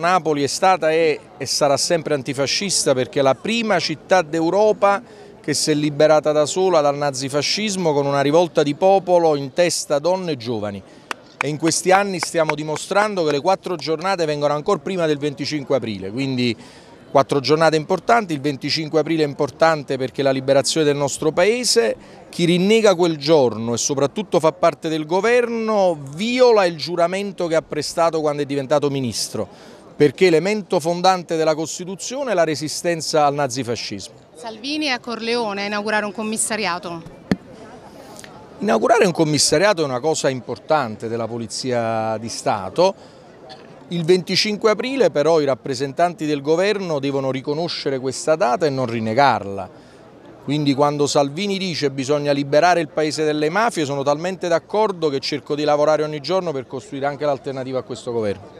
Napoli è stata e, e sarà sempre antifascista perché è la prima città d'Europa che si è liberata da sola dal nazifascismo con una rivolta di popolo in testa donne e giovani. E in questi anni stiamo dimostrando che le quattro giornate vengono ancora prima del 25 aprile, quindi quattro giornate importanti, il 25 aprile è importante perché la liberazione del nostro paese, chi rinnega quel giorno e soprattutto fa parte del governo viola il giuramento che ha prestato quando è diventato ministro perché elemento fondante della Costituzione è la resistenza al nazifascismo. Salvini è a Corleone a inaugurare un commissariato. Inaugurare un commissariato è una cosa importante della Polizia di Stato. Il 25 aprile però i rappresentanti del governo devono riconoscere questa data e non rinegarla. Quindi quando Salvini dice che bisogna liberare il paese dalle mafie sono talmente d'accordo che cerco di lavorare ogni giorno per costruire anche l'alternativa a questo governo.